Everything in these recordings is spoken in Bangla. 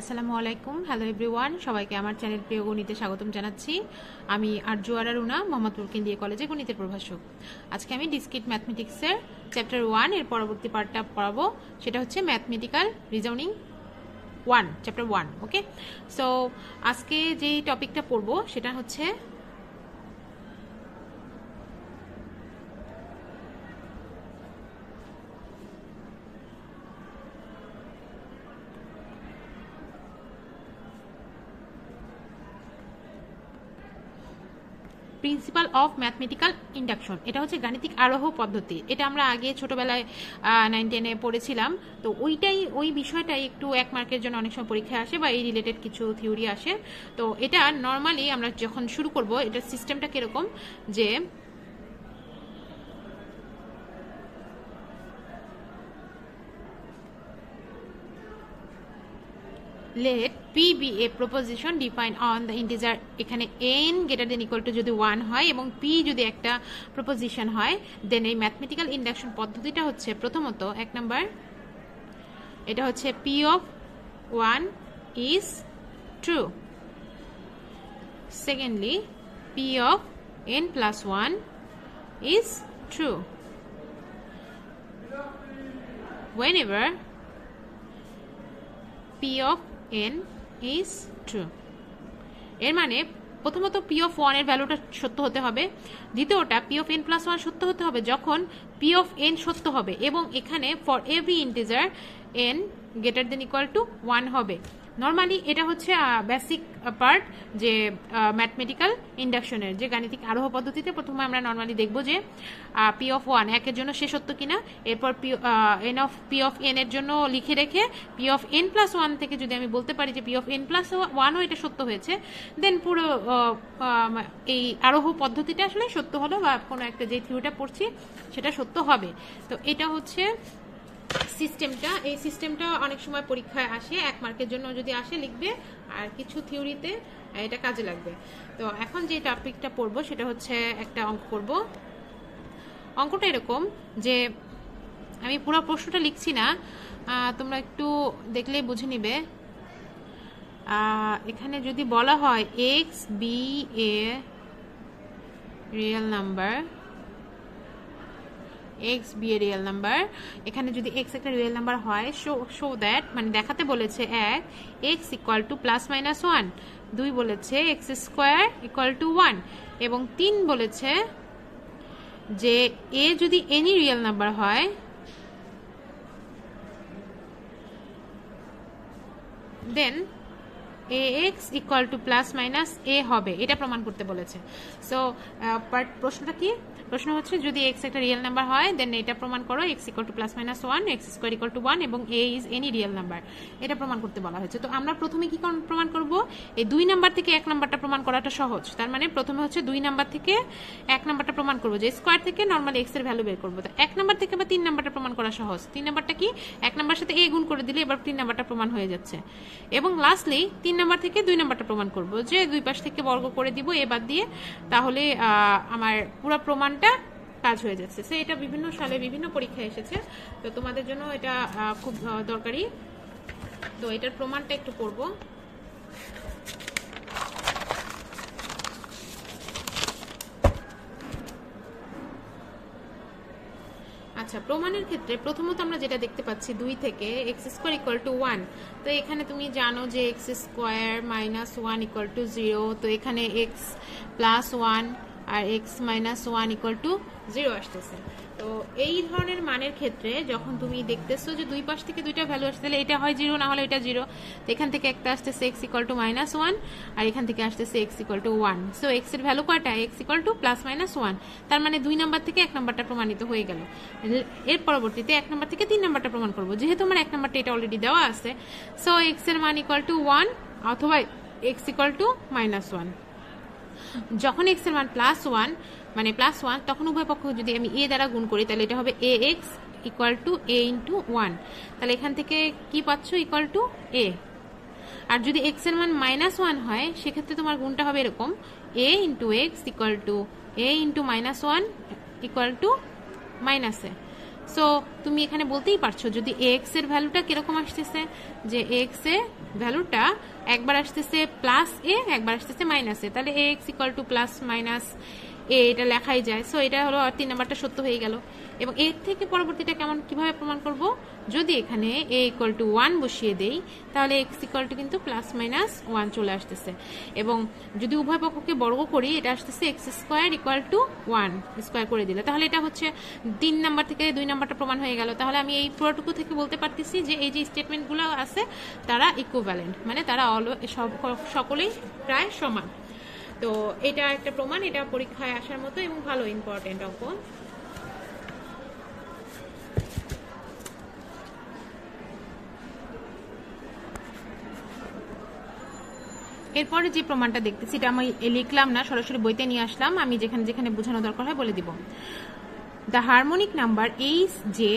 আসসালামু আলাইকুম হ্যালো এভরিওয়ান সবাইকে আমার চ্যানেল প্রিয় গণিতে স্বাগতম জানাচ্ছি আমি আরজুয়ারা রুনা মোহাম্মদপুর কেন্দ্রীয় কলেজে গণিতের প্রভাষক আজকে আমি ডিসক্রিট ম্যাথমেটিক্সের চ্যাপ্টার ওয়ান এর পরবর্তী পার্টটা পড়াবো সেটা হচ্ছে mathematical reasoning one chapter one okay so আজকে যেই টপিকটা পড়বো সেটা হচ্ছে প্রিন্সিপাল অফ ম্যাথমেটিক্যাল ইন্ডাকশন এটা হচ্ছে গাণিতিক আরোহ পদ্ধতি এটা আমরা আগে ছোটবেলায় নাইন টেনে পড়েছিলাম তো ওইটাই ওই বিষয়টাই একটু এক মার্কের জন্য অনেক সময় পরীক্ষায় আসে বা এই রিলেটেড কিছু থিওরি আসে তো এটা নর্মালি আমরা যখন শুরু করব এটার সিস্টেমটা কীরকম যে let P be a proposition define on the integer এখানে n greater than equal to যদি ওয়ান হয় এবং পি যদি একটা প্রপোজিশন হয় দেন এই ম্যাথমেটিক্যাল ইন্ডাকশন পদ্ধতিটা হচ্ছে প্রথমত এক নম্বর এটা হচ্ছে P of one is true secondly P of n plus one is true whenever p of n is true এর মানে প্রথমত পি অফ ওয়ানের ভ্যালুটা সত্য হতে হবে দ্বিতীয়টা P of n plus one সত্য হতে হবে যখন পি অফ এন সত্য হবে এবং এখানে for every integer n greater than equal to one হবে নর্মালি এটা হচ্ছে বেসিক পার্ট যে ম্যাথমেটিক্যাল ইন্ডাকশনের যে গাণিতিক আরোহ পদ্ধতিতে প্রথমে আমরা নর্মালি দেখব যে পি অফ ওয়ান একের জন্য শেষ সত্য কিনা এরপর P n of P of n এর জন্য লিখে রেখে P of n plus one থেকে যদি আমি বলতে পারি যে পি অফ এন প্লাস ওয়ানও এটা সত্য হয়েছে দেন পুরো এই আরোহ পদ্ধতিটা আসলে সত্য হলো বা কোনো একটা যে থিওরিটা পড়ছি সেটা সত্য হবে তো এটা হচ্ছে সিস্টেমটা এই সিস্টেমটা অনেক সময় পরীক্ষায় আসে এক মার্কের জন্য যদি আসে লিখবে আর কিছু থিওরিতে এটা কাজে লাগবে তো এখন যে টপিকটা পড়ব সেটা হচ্ছে একটা অঙ্ক করব অঙ্কটা এরকম যে আমি পুরো প্রশ্নটা লিখছি না তোমরা একটু দেখলেই বুঝে নিবে এখানে যদি বলা হয় x be a real number x be a real number এখানে যদি এক্স একটা রিয়েল নাম্বার হয় শো শো দ্যাট মানে দেখাতে বলেছে এক x equal to plus minus one দুই বলেছে x square equal to one এবং তিন বলেছে যে এ যদি এনি রিয়েল নাম্বার হয় then a x equal to plus minus a হবে এটা প্রমাণ করতে বলেছে সো পার্ট প্রশ্নটা কি প্রশ্ন হচ্ছে যদি এক্স একটা রিয়েল নাম্বার হয় দেন এটা প্রমাণ করো x equal to plus minus one x square equal to one এবং a is any real number এটা প্রমাণ করতে বলা হয়েছে তো আমরা প্রথমে কি প্রমাণ করব এই দুই নাম্বার থেকে এক নাম্বারটা প্রমাণ করাটা সহজ তার মানে প্রথমে হচ্ছে দুই নাম্বার থেকে এক নাম্বারটা প্রমাণ করবো যে স্কোয়ার থেকে নর্মাল এক্স এর ভ্যালু বের করবো এক নাম্বার থেকে বা তিন নাম্বারটা প্রমাণ করা সহজ তিন নাম্বারটা কি এক নাম্বার সাথে এ গুণ করে দিলে এবার তিন নাম্বারটা প্রমাণ হয়ে যাচ্ছে এবং লাস্টলি তিন নাম্বার থেকে দুই নাম্বারটা প্রমাণ করব যে দুই পাশ থেকে বর্গ করে দিব এবার দিয়ে তাহলে আমার পুরো প্রমাণ একটা কাজ হয়ে যাচ্ছে সে এটা বিভিন্ন সালে বিভিন্ন পরীক্ষায় এসেছে তো তোমাদের জন্য এটা খুব দরকারি তো এটার প্রমাণটা একটু করবো আচ্ছা প্রমাণের ক্ষেত্রে প্রথমত আমরা যেটা দেখতে পাচ্ছি দুই থেকে x square equal to one তো এখানে তুমি জানো যে x square minus one equal to zero তো এখানে এক্স প্লাস ওয়ান আর x minus one equal to zero আসতেছে তো এই ধরনের মানের ক্ষেত্রে যখন তুমি দেখতেছো যে দুই পাশ থেকে দুইটা ভ্যালু আসছে তাহলে এটা হয় জিরো না হলে এটা জিরো তো এখান থেকে একটা আসতেছে x equal to minus one আর এখান থেকে আসতেছে x equal to one so x এর ভ্যালু কয়টা x equal to plus minus one তার মানে দুই নাম্বার থেকে এক নাম্বারটা প্রমাণিত হয়ে গেল এর পরবর্তীতে এক নাম্বার থেকে তিন নাম্বারটা প্রমাণ করবো যেহেতু আমার এক নাম্বারটা এটা অলরেডি দেওয়া আছে সো এক্স এর মান ইকুয়াল টু ওয়ান অথবা x equal to minus one যখন এক্স এর মান প্লাস ওয়ান মানে প্লাস ওয়ান তখন উভয় পক্ষ যদি আমি এ দ্বারা গুণ করি তাহলে এটা হবে a x equal to a into one তাহলে এখান থেকে কি পাচ্ছ ইকুয়াল টু এ আর যদি এক্স এর মান মাইনাস ওয়ান হয় সেক্ষেত্রে তোমার গুণটা হবে এরকম a into x equal to a into minus one equal to মাইনাসে সো তুমি এখানে বলতেই পারছো যদি এক্স এর ভ্যালুটা কিরকম আসতেছে যে এক্স এর ভ্যালুটা একবার আসতেছে প্লাস এ একবার আসতেছে মাইনাস এ তাহলে x equal to plus minus a এটা লেখাই যায় সো এটা হলো তিন নাম্বারটা সত্য হয়ে গেল এবং এর থেকে পরবর্তীটা কেমন কিভাবে প্রমাণ করব যদি এখানে এ ইকুয়াল টু ওয়ান বসিয়ে দেই তাহলে এক্স ইকুয়াল টু কিন্তু প্লাস মাইনাস ওয়ান চলে আসতেছে এবং যদি উভয় পক্ষকে বর্গ করি এটা আসতেছে x square equal to one square করে দিলে তাহলে এটা হচ্ছে তিন নাম্বার থেকে দুই নাম্বারটা প্রমাণ হয়ে গেল তাহলে আমি এই পুরোটুকু থেকে বলতে পারতেছি যে এই যে স্টেটমেন্টগুলো আছে তারা ইকুভ্যালেন্ট মানে তারা অল সব সকলেই প্রায় সমান তো এটা একটা প্রমাণ এটা পরীক্ষায় আসার মতো এবং ভালো ইম্পর্টেন্ট অঙ্ক এরপরে যে প্রমাণটা দেখতেছি এটা আমি লিখলাম না সরাসরি বইতে নিয়ে আসলাম আমি যেখানে যেখানে বোঝানো দরকার হয় বলে দিব the harmonic number H j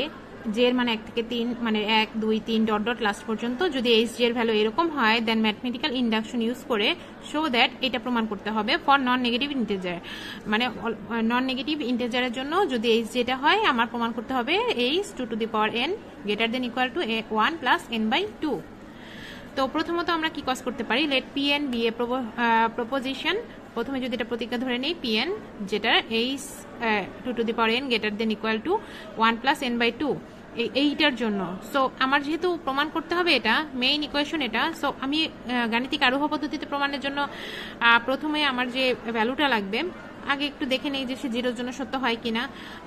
j এর মানে এক থেকে তিন মানে এক দুই তিন ডট ডট লাস্ট পর্যন্ত যদি এইচ জি এর ভ্যালু এরকম হয় দেন ম্যাথমেটিক্যাল ইন্ডাকশন ইউজ করে শো দ্যাট এটা প্রমাণ করতে হবে ফর নন নেগেটিভ ইন্টেজার মানে নন নেগেটিভ ইন্টেজারের জন্য যদি এইচ জি এটা হয় আমার প্রমাণ করতে হবে H two to the power n greater than equal to one plus n by two তো প্রথমত আমরা কি কজ করতে পারি let P n be a proposition প্রথমে যদি এটা প্রতিজ্ঞা ধরে নিই পিএন যেটা এই two to the power n greater than equal to one plus n by two এইটার জন্য সো আমার যেহেতু প্রমাণ করতে হবে এটা মেইন ইকুয়েশন এটা সো আমি গাণিতিক আরোহ পদ্ধতিতে প্রমাণের জন্য প্রথমে আমার যে ভ্যালুটা লাগবে আগে একটু দেখে নেই যে সে জিরোর জন্য সত্য হয় কিনা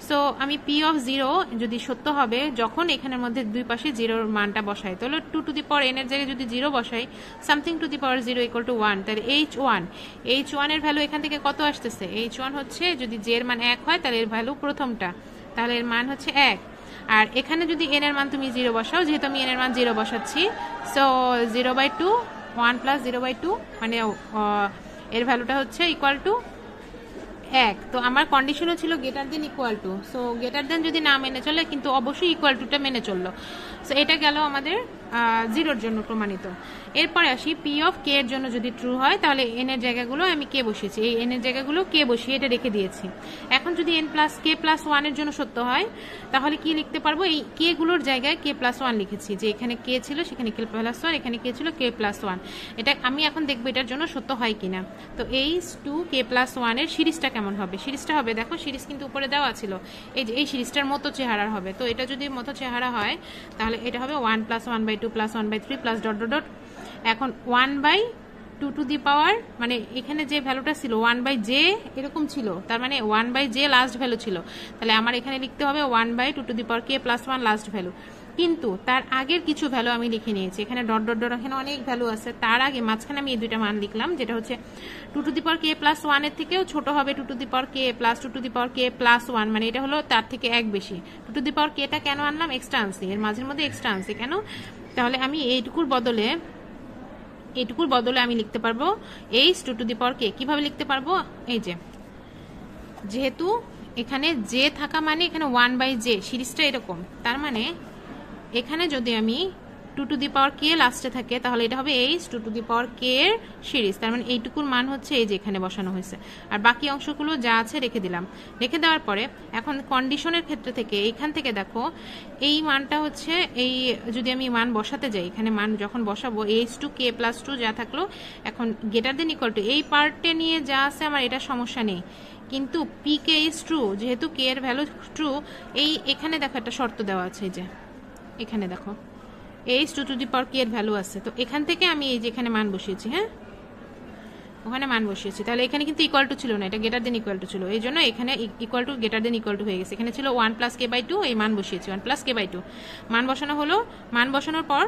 সো আমি পি অফ জিরো যদি সত্য হবে যখন এখানের মধ্যে দুই পাশে জিরোর মানটা বসাই তাহলে টু টু দি পাওয়ার এর জায়গায় যদি জিরো বসাই something to the power zero equal to one তাহলে এইচ ওয়ান এইচ ওয়ানের ভ্যালু এখান থেকে কত আসতেছে এইচ ওয়ান হচ্ছে যদি জের মান এক হয় তাহলে এর ভ্যালু প্রথমটা তাহলে এর মান হচ্ছে এক আর এখানে যদি এন এর মান তুমি জিরো বসাও যেহেতু আমি এন এর মান জিরো বসাচ্ছি so zero by two one plus zero by two মানে এর ভ্যালুটা হচ্ছে ইকুয়াল টু এক তো আমার কন্ডিশনও ছিল greater than equal to so greater than যদি না মেনে চলে কিন্তু অবশ্যই ইকুয়াল টুটা মেনে চললো সো এটা গেল আমাদের জিরোর জন্য প্রমাণিত এরপরে আসি পি অফ কে এর জন্য যদি ট্রু হয় তাহলে এন এর জায়গাগুলো আমি কে বসিয়েছি এই এন এর জায়গাগুলো কে বসিয়ে এটা রেখে দিয়েছি এখন যদি এন প্লাস কে প্লাস ওয়ানের জন্য সত্য হয় তাহলে কি লিখতে পারবো এই কে গুলোর জায়গায় কে প্লাস ওয়ান লিখেছি যে এখানে কে ছিল সেখানে কে প্লাস ওয়ান এখানে কে ছিল কে প্লাস ওয়ান এটা আমি এখন দেখবো এটার জন্য সত্য হয় কিনা তো এই টু কে প্লাস ওয়ানের সিরিজটা কেমন হবে সিরিজটা হবে দেখো সিরিজ কিন্তু উপরে দেওয়া ছিল এই যে এই সিরিজটার মতো চেহারা হবে তো এটা যদি মতো চেহারা হয় তাহলে এটা হবে one plus one by two two plus one by three plus dot dot dot এখন one by two to the power মানে এখানে যে ভ্যালুটা ছিল ওয়ান বাই জে এরকম ছিল তার মানে one by j last value ছিল তাহলে আমার এখানে লিখতে হবে one by two to the power k plus one last value কিন্তু তার আগের কিছু ভ্যালু আমি লিখে নিয়েছি এখানে ডট ডট ডট এখানে অনেক ভ্যালু আছে তার আগে মাঝখানে আমি এই দুইটা মান লিখলাম যেটা হচ্ছে two to the power k plus ওয়ানের থেকেও ছোট হবে two to the power k plus two to the power k plus one মানে এটা হলো তার থেকে এক বেশি টু টু দি পাওয়ার কেটা কেন আনলাম এক্সট্রা আনসি এর মাঝের মধ্যে এক্সট্রা আনসি কেন তাহলে আমি এইটুকুর বদলে এইটুকুর বদলে আমি লিখতে পারবো H two to the power k কীভাবে লিখতে পারবো এই যে যেহেতু এখানে জে থাকা মানে এখানে ওয়ান বাই জে সিরিজটা এরকম তার মানে এখানে যদি আমি টু টু দি পাওয়ার কে লাস্টে থাকে তাহলে এটা হবে H two to the power k এর সিরিজ তার মানে এইটুকুর মান হচ্ছে এই যে এখানে বসানো হয়েছে আর বাকি অংশগুলো যা আছে রেখে দিলাম রেখে দেওয়ার পরে এখন কন্ডিশনের ক্ষেত্রে থেকে এইখান থেকে দেখো এই মানটা হচ্ছে এই যদি আমি মান বসাতে যাই এখানে মান যখন বসাবো H two k plus two যা থাকলো এখন গেটার দেন ইকুয়াল টু এই পার্টে নিয়ে যা আছে আমার এটা সমস্যা নেই কিন্তু পি কে ইজ ট্রু যেহেতু কে এর ভ্যালু ট্রু এই এখানে দেখো একটা শর্ত দেওয়া আছে এই যে এখানে দেখো H two to the power k এর ভ্যালু আছে তো এখান থেকে আমি এই যে এখানে মান বসিয়েছি হ্যাঁ ওখানে মান বসিয়েছি তাহলে এখানে কিন্তু ইকুয়াল টু ছিল না এটা গেটার দেন ইকুয়াল টু ছিল এই জন্য এখানে equal to greater than equal to হয়ে গেছে এখানে ছিল one plus k by two এই মান বসিয়েছি one plus k by two মান বসানো হলো মান বসানোর পর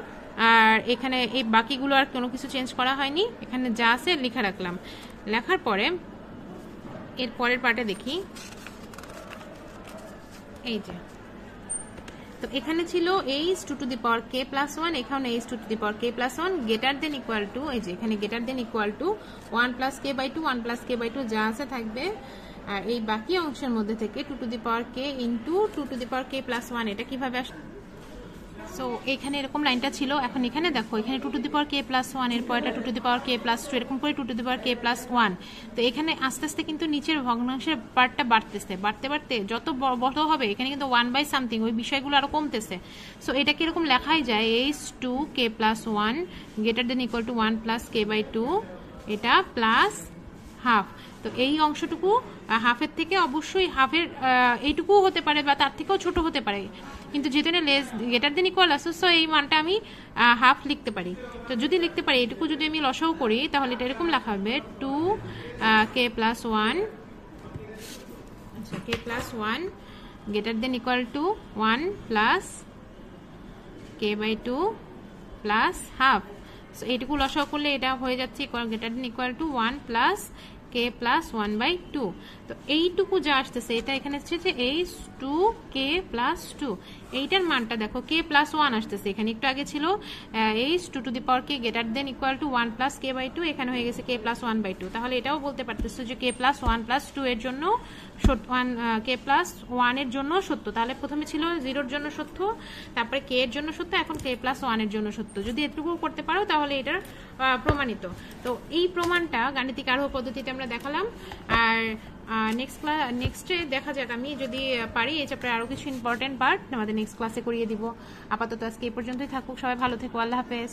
আর এখানে এই বাকিগুলো আর কোনো কিছু চেঞ্জ করা হয়নি এখানে যা আছে লেখা রাখলাম লেখার পরে এর পরের পার্টে দেখি এই যে তো এখানে ছিল H two to the power k plus one এখানে H two to the power k plus one greater than equal to এই যে এখানে greater than equal to one plus k by two one plus k by two যা আছে থাকবে আর এই বাকি অংশের মধ্যে থেকে two to the power k into two to the power k plus one এটা কিভাবে আসবে সো এখানে এরকম লাইনটা ছিল এখন এখানে দেখো এখানে two to the power k plus one এর পরে two to the power k plus two এরকম করে two to the power k plus one তো এখানে আস্তে আস্তে কিন্তু নিচের ভগ্নাংশের পার্টটা বাড়তেছে বাড়তে বাড়তে যত বড় হবে এখানে কিন্তু ওয়ান বাই সামথিং ওই বিষয়গুলো আরও কমতেছে সো এটাকে এরকম লেখাই যায় H two k plus one greater than equal to one plus k by two এটা প্লাস হাফ তো এই অংশটুকু হাফের থেকে অবশ্যই হাফের এইটুকুও হতে পারে বা তার থেকেও ছোট হতে পারে কিন্তু যেহেতু এটা লেস গ্রেটার দেন ইকুয়াল আছে সো এই মানটা আমি হাফ লিখতে পারি তো যদি লিখতে পারি এটুকু যদি আমি লসাও করি তাহলে এটা এরকম লেখা হবে টু কে প্লাস ওয়ান আচ্ছা k plus one greater than equal to one plus k by two plus half so এইটুকু লসাও করলে এটা হয়ে যাচ্ছে greater than equal to one plus k plus one by two তো এইটুকু যা আসতেছে এটা এখানে এসেছে যে H two k plus two এইটার মানটা দেখো কে প্লাস ওয়ান আসতেছে এখানে একটু আগে ছিল H two to the power k greater than equal to one plus k by two এখানে হয়ে গেছে k plus one by two তাহলে এটাও বলতে পারতেছো যে k plus one plus two এর জন্য ওয়ান কে প্লাস ওয়ানের জন্য সত্য তাহলে প্রথমে ছিল জিরোর জন্য সত্য তারপরে কে এর জন্য সত্য এখন কে প্লাস ওয়ানের জন্য সত্য যদি এটুকু করতে পারো তাহলে এটার প্রমাণিত তো এই প্রমাণটা গাণিতিক আরোহ পদ্ধতিতে আমরা দেখালাম আর নেক্সট ক্লাস নেক্সটে দেখা যাক আমি যদি পারি এই চ্যাপ্টারে আরও কিছু ইম্পর্টেন্ট পার্ট আমাদের নেক্সট ক্লাসে করিয়ে দিব আপাতত আজকে এই পর্যন্তই থাকুক সবাই ভালো থেকো আল্লাহ হাফেজ